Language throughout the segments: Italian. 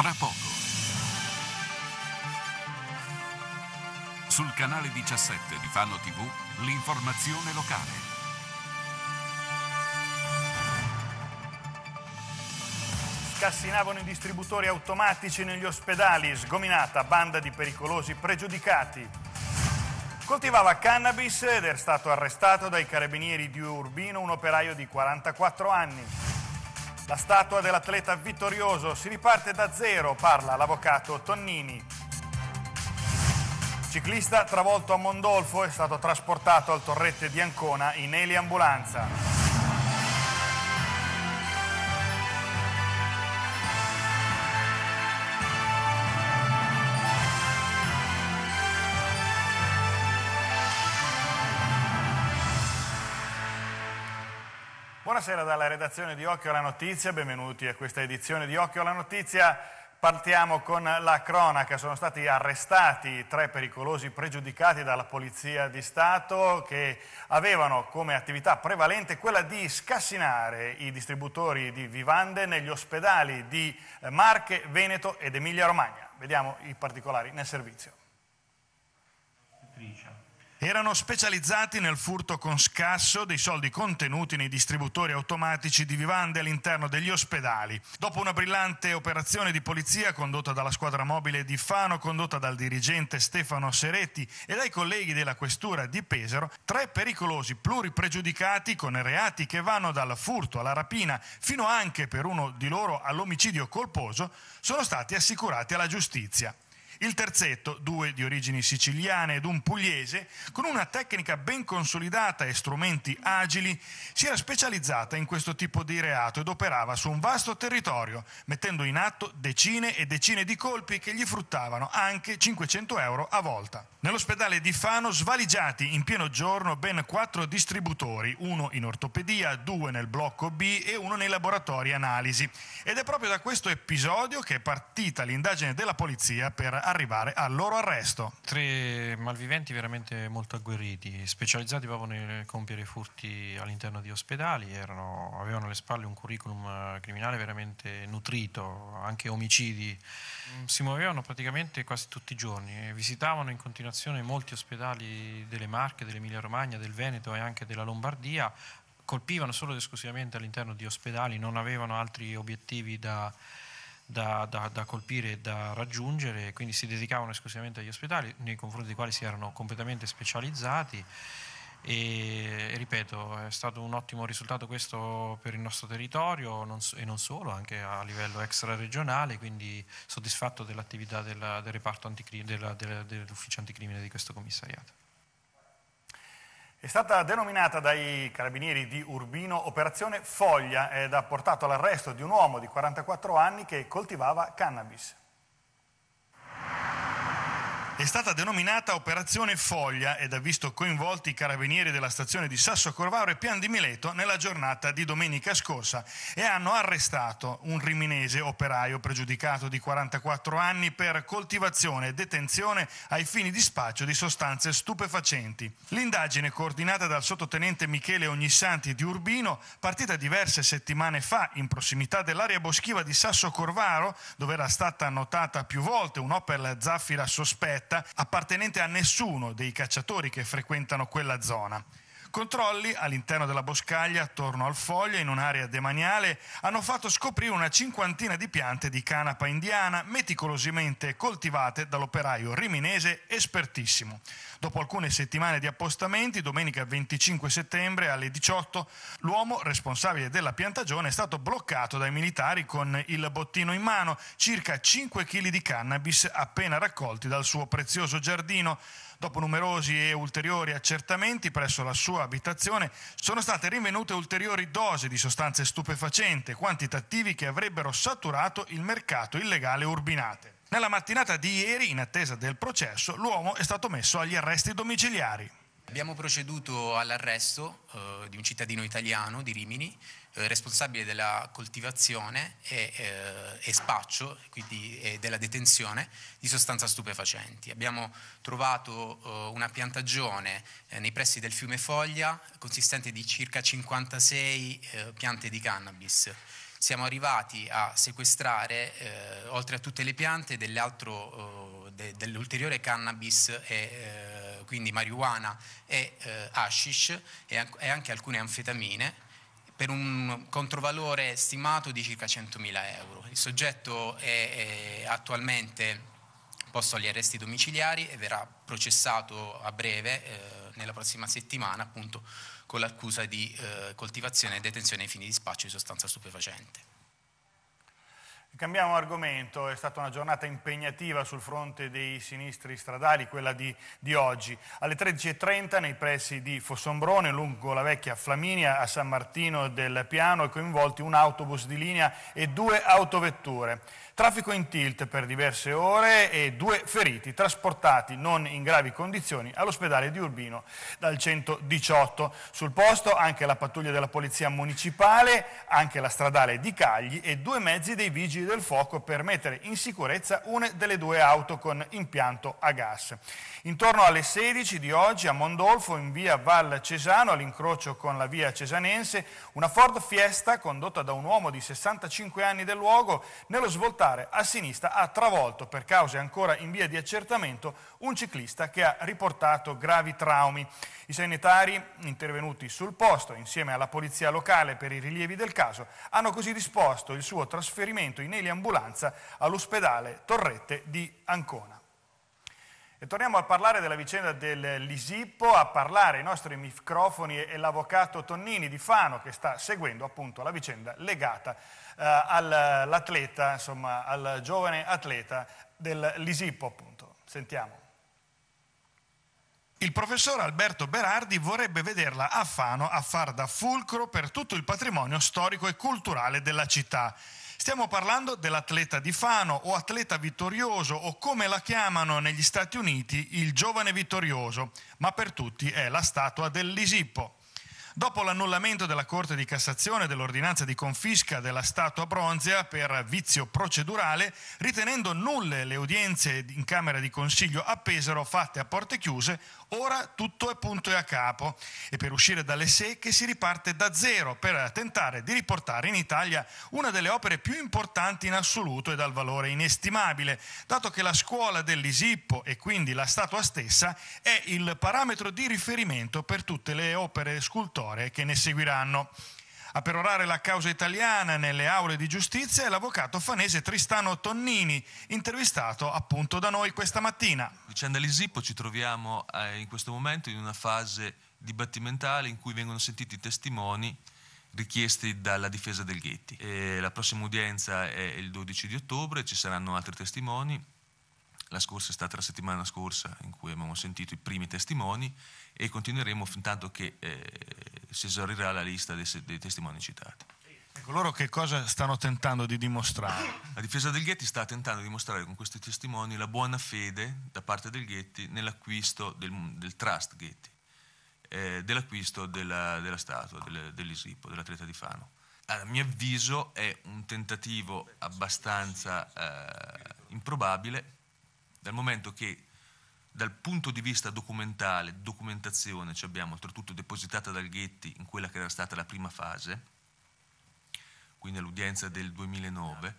Tra poco. Sul canale 17 di Fano TV, l'informazione locale. Scassinavano i distributori automatici negli ospedali, sgominata banda di pericolosi pregiudicati. Coltivava cannabis ed è stato arrestato dai carabinieri di Urbino un operaio di 44 anni. La statua dell'atleta vittorioso si riparte da zero, parla l'avvocato Tonnini. Ciclista travolto a Mondolfo è stato trasportato al torrette di Ancona in eliambulanza. Buonasera dalla redazione di Occhio alla Notizia, benvenuti a questa edizione di Occhio alla Notizia. Partiamo con la cronaca, sono stati arrestati tre pericolosi pregiudicati dalla Polizia di Stato che avevano come attività prevalente quella di scassinare i distributori di vivande negli ospedali di Marche, Veneto ed Emilia Romagna. Vediamo i particolari nel servizio erano specializzati nel furto con scasso dei soldi contenuti nei distributori automatici di vivande all'interno degli ospedali. Dopo una brillante operazione di polizia condotta dalla squadra mobile di Fano, condotta dal dirigente Stefano Seretti e dai colleghi della questura di Pesaro, tre pericolosi pluripregiudicati con reati che vanno dal furto alla rapina fino anche per uno di loro all'omicidio colposo sono stati assicurati alla giustizia. Il terzetto, due di origini siciliane ed un pugliese, con una tecnica ben consolidata e strumenti agili, si era specializzata in questo tipo di reato ed operava su un vasto territorio, mettendo in atto decine e decine di colpi che gli fruttavano anche 500 euro a volta. Nell'ospedale di Fano svaligiati in pieno giorno ben quattro distributori, uno in ortopedia, due nel blocco B e uno nei laboratori analisi. Ed è proprio da questo episodio che è partita l'indagine della polizia per arrivare al loro arresto. Tre malviventi veramente molto agguerriti, specializzati proprio nel compiere furti all'interno di ospedali, erano, avevano alle spalle un curriculum eh, criminale veramente nutrito, anche omicidi. Mm. Si muovevano praticamente quasi tutti i giorni, visitavano in continuazione molti ospedali delle Marche, dell'Emilia Romagna, del Veneto e anche della Lombardia, colpivano solo ed esclusivamente all'interno di ospedali, non avevano altri obiettivi da da, da, da colpire e da raggiungere, quindi si dedicavano esclusivamente agli ospedali, nei confronti dei quali si erano completamente specializzati. E, e, ripeto è stato un ottimo risultato questo per il nostro territorio non so, e non solo anche a livello extra regionale quindi soddisfatto dell'attività della, del reparto anticrim- della, della, dell'ufficio anticrimine di questo commissariato è stata denominata dai carabinieri di Urbino Operazione Foglia ed ha portato all'arresto di un uomo di 44 anni che coltivava cannabis è stata denominata Operazione Foglia ed ha visto coinvolti i carabinieri della stazione di Sasso Corvaro e Pian di Mileto nella giornata di domenica scorsa e hanno arrestato un riminese operaio pregiudicato di 44 anni per coltivazione e detenzione ai fini di spaccio di sostanze stupefacenti. L'indagine coordinata dal sottotenente Michele Ognissanti di Urbino, partita diverse settimane fa in prossimità dell'area boschiva di Sasso Corvaro, dove era stata notata più volte un'opera zaffira sospetta, appartenente a nessuno dei cacciatori che frequentano quella zona. Controlli all'interno della boscaglia attorno al foglio in un'area demaniale hanno fatto scoprire una cinquantina di piante di canapa indiana meticolosamente coltivate dall'operaio riminese espertissimo. Dopo alcune settimane di appostamenti, domenica 25 settembre alle 18, l'uomo responsabile della piantagione è stato bloccato dai militari con il bottino in mano, circa 5 kg di cannabis appena raccolti dal suo prezioso giardino. Dopo numerosi e ulteriori accertamenti presso la sua abitazione sono state rinvenute ulteriori dosi di sostanze stupefacenti, quantitativi che avrebbero saturato il mercato illegale urbinate. Nella mattinata di ieri, in attesa del processo, l'uomo è stato messo agli arresti domiciliari. Abbiamo proceduto all'arresto eh, di un cittadino italiano di Rimini, eh, responsabile della coltivazione e, eh, e spaccio quindi, e della detenzione di sostanze stupefacenti. Abbiamo trovato eh, una piantagione eh, nei pressi del fiume Foglia consistente di circa 56 eh, piante di cannabis siamo arrivati a sequestrare, eh, oltre a tutte le piante, eh, de, dell'ulteriore cannabis e eh, quindi marijuana e eh, hashish e, e anche alcune anfetamine per un controvalore stimato di circa 100.000 euro. Il soggetto è, è attualmente posto agli arresti domiciliari e verrà processato a breve, eh, nella prossima settimana, appunto con l'accusa di eh, coltivazione e detenzione ai fini di spaccio di sostanza stupefacente. Cambiamo argomento, è stata una giornata impegnativa sul fronte dei sinistri stradali, quella di, di oggi. Alle 13.30 nei pressi di Fossombrone, lungo la vecchia Flaminia, a San Martino del Piano, è coinvolti un autobus di linea e due autovetture. Traffico in tilt per diverse ore e due feriti trasportati non in gravi condizioni all'ospedale di Urbino dal 118. Sul posto anche la pattuglia della polizia municipale, anche la stradale di Cagli e due mezzi dei vigili vigili del fuoco per mettere in sicurezza una delle due auto con impianto a gas. Intorno alle 16 di oggi a Mondolfo, in via Val Cesano, all'incrocio con la via Cesanense, una Ford Fiesta condotta da un uomo di 65 anni del luogo, nello svoltare a sinistra ha travolto, per cause ancora in via di accertamento, un ciclista che ha riportato gravi traumi. I sanitari intervenuti sul posto, insieme alla polizia locale per i rilievi del caso, hanno così disposto il suo trasferimento in Marinelli all'ospedale Torrette di Ancona. E torniamo a parlare della vicenda dell'Isipo, a parlare ai nostri microfoni e l'avvocato Tonnini di Fano che sta seguendo appunto la vicenda legata eh, all'atleta, insomma al giovane atleta dell'Isipo appunto. Sentiamo. Il professor Alberto Berardi vorrebbe vederla a Fano a far da fulcro per tutto il patrimonio storico e culturale della città Stiamo parlando dell'atleta di Fano o atleta vittorioso o come la chiamano negli Stati Uniti il giovane vittorioso, ma per tutti è la statua dell'Isippo. Dopo l'annullamento della Corte di Cassazione dell'ordinanza di confisca della statua bronzea per vizio procedurale, ritenendo nulle le udienze in Camera di Consiglio a Pesaro fatte a porte chiuse, ora tutto è punto e a capo e per uscire dalle secche si riparte da zero per tentare di riportare in Italia una delle opere più importanti in assoluto e dal valore inestimabile, dato che la scuola dell'Isippo e quindi la statua stessa è il parametro di riferimento per tutte le opere scultoriche storie che ne seguiranno. A perorare la causa italiana nelle aule di giustizia è l'avvocato fanese Tristano Tonnini, intervistato appunto da noi questa mattina. Vicenda Lisippo ci troviamo eh, in questo momento in una fase dibattimentale in cui vengono sentiti i testimoni richiesti dalla difesa del Ghetti. E la prossima udienza è il 12 di ottobre, ci saranno altri testimoni la scorsa è stata la settimana scorsa in cui abbiamo sentito i primi testimoni e continueremo fin tanto che eh, si esaurirà la lista dei, dei testimoni citati. Ecco, loro che cosa stanno tentando di dimostrare? La difesa del Ghetti sta tentando di dimostrare con questi testimoni la buona fede da parte del Ghetti nell'acquisto del, del trust Ghetti, eh, dell'acquisto della, della, statua, del, dell'Isipo, dell'atleta di Fano. A mio avviso è un tentativo abbastanza eh, improbabile dal momento che dal punto di vista documentale, documentazione ci abbiamo oltretutto depositata dal Ghetti in quella che era stata la prima fase, quindi all'udienza del 2009,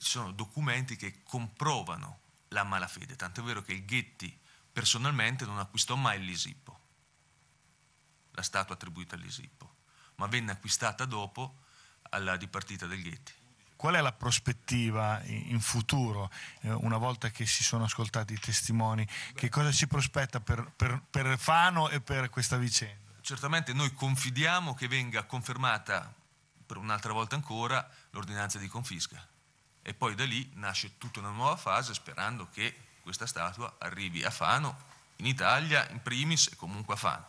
ci sono documenti che comprovano la malafede, tant'è vero che il Ghetti personalmente non acquistò mai l'Isippo, la statua attribuita all'Isippo, ma venne acquistata dopo alla dipartita del Ghetti. Qual è la prospettiva in futuro, eh, una volta che si sono ascoltati i testimoni? Che cosa si prospetta per, per, per Fano e per questa vicenda? Certamente noi confidiamo che venga confermata per un'altra volta ancora l'ordinanza di confisca e poi da lì nasce tutta una nuova fase sperando che questa statua arrivi a Fano, in Italia in primis e comunque a Fano.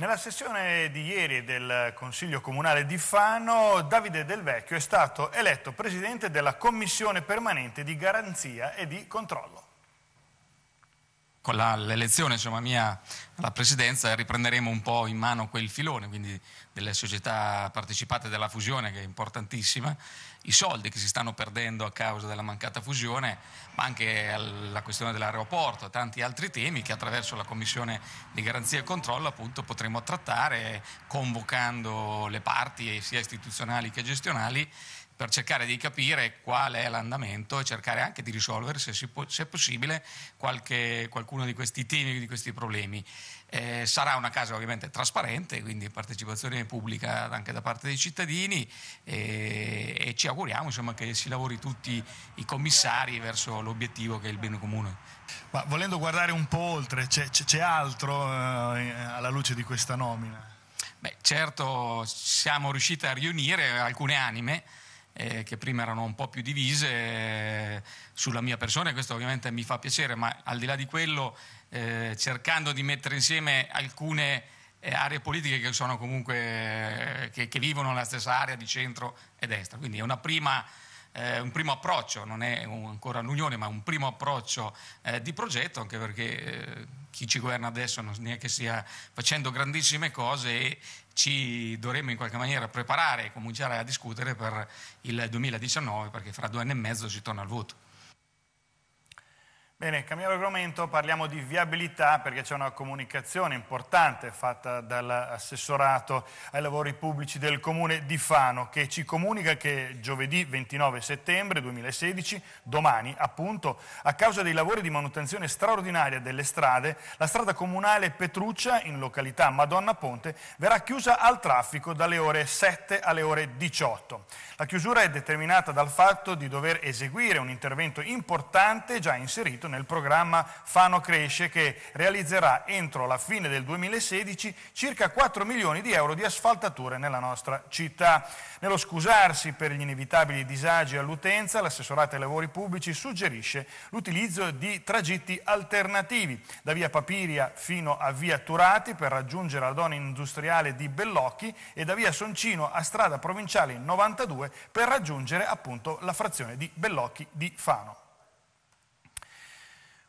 Nella sessione di ieri del Consiglio Comunale di Fano, Davide Del Vecchio è stato eletto Presidente della Commissione Permanente di Garanzia e di Controllo con la, l'elezione insomma, mia alla presidenza riprenderemo un po' in mano quel filone, quindi delle società partecipate della fusione che è importantissima, i soldi che si stanno perdendo a causa della mancata fusione, ma anche la questione dell'aeroporto, tanti altri temi che attraverso la Commissione di garanzia e controllo appunto potremo trattare convocando le parti sia istituzionali che gestionali per cercare di capire qual è l'andamento e cercare anche di risolvere, se, può, se è possibile, qualche, qualcuno di questi temi, di questi problemi. Eh, sarà una casa ovviamente trasparente, quindi partecipazione pubblica anche da parte dei cittadini e, e ci auguriamo insomma, che si lavori tutti i commissari verso l'obiettivo che è il bene comune. Ma volendo guardare un po' oltre, c'è, c'è altro eh, alla luce di questa nomina? Beh, certo siamo riusciti a riunire alcune anime eh, che prima erano un po' più divise eh, sulla mia persona e questo ovviamente mi fa piacere, ma al di là di quello eh, cercando di mettere insieme alcune eh, aree politiche che sono comunque che, che, vivono nella stessa area di centro e destra. Quindi è prima, eh, un primo approccio, non è un, ancora l'unione, ma un primo approccio eh, di progetto, anche perché eh, chi ci governa adesso non è che stia facendo grandissime cose e ci dovremmo in qualche maniera preparare e cominciare a discutere per il 2019 perché fra due anni e mezzo si torna al voto. Bene, cambiamo argomento, parliamo di viabilità perché c'è una comunicazione importante fatta dall'assessorato ai lavori pubblici del comune di Fano che ci comunica che giovedì 29 settembre 2016, domani appunto, a causa dei lavori di manutenzione straordinaria delle strade, la strada comunale Petruccia in località Madonna Ponte verrà chiusa al traffico dalle ore 7 alle ore 18. La chiusura è determinata dal fatto di dover eseguire un intervento importante già inserito nel programma Fano Cresce che realizzerà entro la fine del 2016 circa 4 milioni di euro di asfaltature nella nostra città. Nello scusarsi per gli inevitabili disagi all'utenza, l'assessorato ai lavori pubblici suggerisce l'utilizzo di tragitti alternativi da via Papiria fino a via Turati per raggiungere la zona industriale di Bellocchi e da via Soncino a strada provinciale 92 per raggiungere appunto la frazione di Bellocchi di Fano.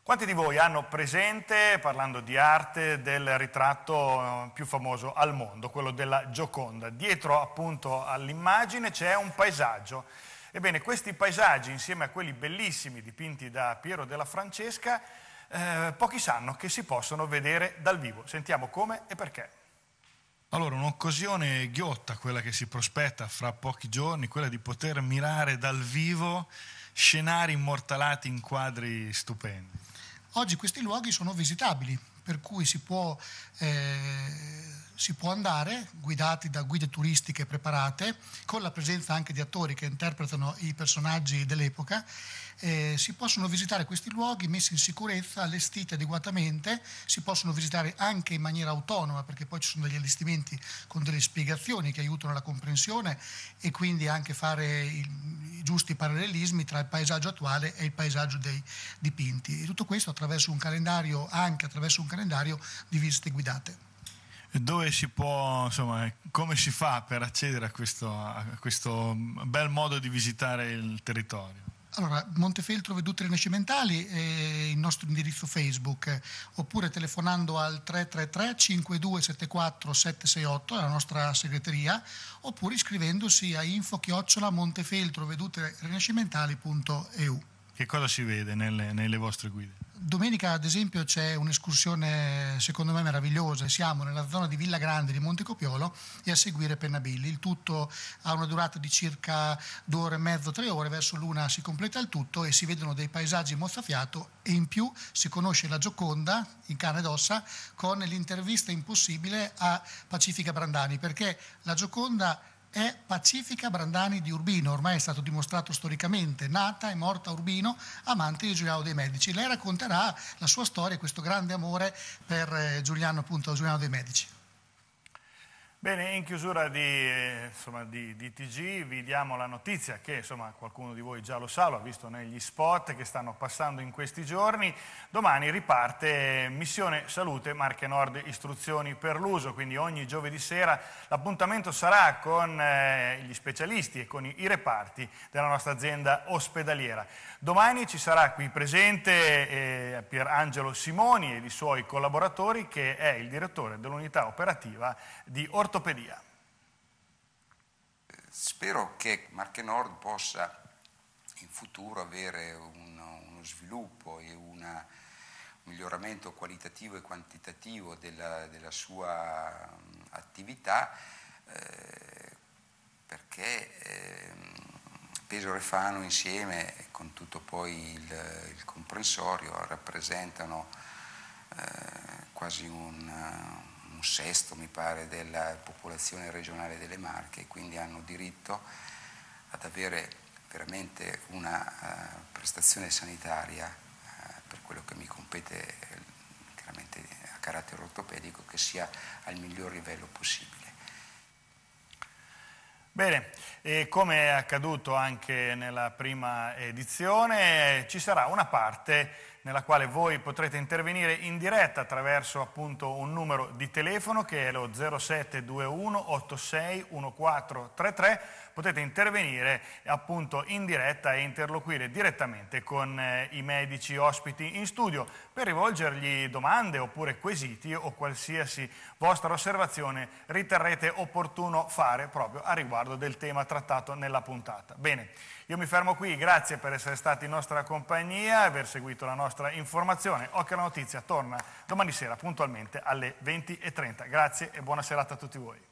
Quanti di voi hanno presente, parlando di arte, del ritratto eh, più famoso al mondo, quello della Gioconda? Dietro appunto all'immagine c'è un paesaggio. Ebbene, questi paesaggi, insieme a quelli bellissimi dipinti da Piero della Francesca, eh, pochi sanno che si possono vedere dal vivo. Sentiamo come e perché. Allora, un'occasione ghiotta, quella che si prospetta fra pochi giorni, quella di poter mirare dal vivo scenari immortalati in quadri stupendi. Oggi questi luoghi sono visitabili, per cui si può eh, si può andare, guidati da guide turistiche preparate, con la presenza anche di attori che interpretano i personaggi dell'epoca, eh, si possono visitare questi luoghi messi in sicurezza, allestiti adeguatamente, si possono visitare anche in maniera autonoma perché poi ci sono degli allestimenti con delle spiegazioni che aiutano la comprensione e quindi anche fare il, i giusti parallelismi tra il paesaggio attuale e il paesaggio dei dipinti. E tutto questo attraverso un calendario, anche attraverso un calendario di visite guidate dove si può, insomma, eh, come si fa per accedere a questo, a questo bel modo di visitare il territorio? Allora, Montefeltro Vedute Rinascimentali è il nostro indirizzo Facebook, oppure telefonando al 333 5274 768, la nostra segreteria, oppure iscrivendosi a info-chiocciola rinascimentali.eu. Che cosa si vede nelle, nelle vostre guide? Domenica, ad esempio, c'è un'escursione secondo me meravigliosa. Siamo nella zona di Villa Grande di Montecopiolo e a seguire Pennabilli. Il tutto ha una durata di circa due ore e mezzo, tre ore. Verso l'una si completa il tutto e si vedono dei paesaggi mozzafiato e in più si conosce la Gioconda in carne ed ossa con l'intervista impossibile a Pacifica Brandani perché la Gioconda è Pacifica Brandani di Urbino, ormai è stato dimostrato storicamente, nata e morta a Urbino, amante di Giuliano dei Medici. Lei racconterà la sua storia, questo grande amore per eh, Giuliano, appunto, Giuliano dei Medici. Bene, in chiusura di, insomma, di, di, TG vi diamo la notizia che insomma, qualcuno di voi già lo sa, lo ha visto negli spot che stanno passando in questi giorni. Domani riparte Missione Salute Marche Nord Istruzioni per l'uso, quindi ogni giovedì sera l'appuntamento sarà con eh, gli specialisti e con i, i reparti della nostra azienda ospedaliera. Domani ci sarà qui presente eh, Pierangelo Simoni ed i suoi collaboratori che è il direttore dell'unità operativa di Ortodontia ortopedia. Eh, spero che Marche Nord possa in futuro avere un, uno sviluppo e una, un miglioramento qualitativo e quantitativo della, della sua mm, attività eh, perché eh, Pesaro e Fano insieme con tutto poi il, il comprensorio rappresentano eh, quasi un un sesto, mi pare, della popolazione regionale delle Marche, quindi hanno diritto ad avere veramente una uh, prestazione sanitaria, uh, per quello che mi compete chiaramente a carattere ortopedico, che sia al miglior livello possibile. Bene, e come è accaduto anche nella prima edizione, ci sarà una parte nella quale voi potrete intervenire in diretta attraverso appunto un numero di telefono che è lo 0721 86 1433 potete intervenire appunto in diretta e interloquire direttamente con eh, i medici ospiti in studio per rivolgergli domande oppure quesiti o qualsiasi vostra osservazione riterrete opportuno fare proprio a riguardo del tema trattato nella puntata. Bene, io mi fermo qui, grazie per essere stati in nostra compagnia, e aver seguito la nostra informazione. Occhio alla notizia, torna domani sera puntualmente alle 20.30. Grazie e buona serata a tutti voi.